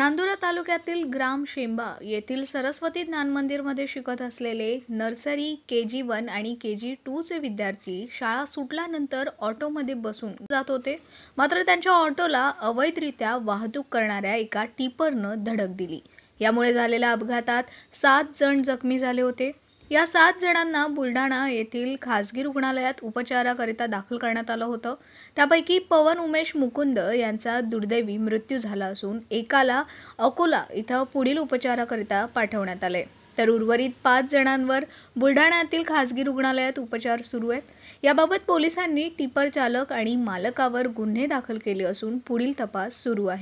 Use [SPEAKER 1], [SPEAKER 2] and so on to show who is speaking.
[SPEAKER 1] नांदुरा तालुक्यातील ग्राम शेंबा येथील सरस्वती ज्ञान मंदिरमध्ये शिकत असलेले नर्सरी के जी वन आणि के जी टूचे विद्यार्थी शाळा सुटल्यानंतर ऑटोमध्ये बसून जात होते मात्र त्यांच्या ऑटोला अवैधरित्या वाहतूक करणाऱ्या एका टिपरनं धडक दिली यामुळे झालेल्या अपघातात सात जण जखमी झाले होते या सात जणांना बुलढाणा येथील खासगी रुग्णालयात उपचाराकरिता दाखल करण्यात आलं होतं त्यापैकी पवन उमेश मुकुंद यांचा दुर्दैवी मृत्यू झाला असून एकाला अकोला इथं पुढील उपचाराकरिता पाठवण्यात आले तर उर्वरित पाच जणांवर बुलढाण्यातील खासगी रुग्णालयात उपचार सुरू आहेत याबाबत पोलिसांनी टिपर चालक आणि मालकावर गुन्हे दाखल केले असून पुढील तपास सुरू आहे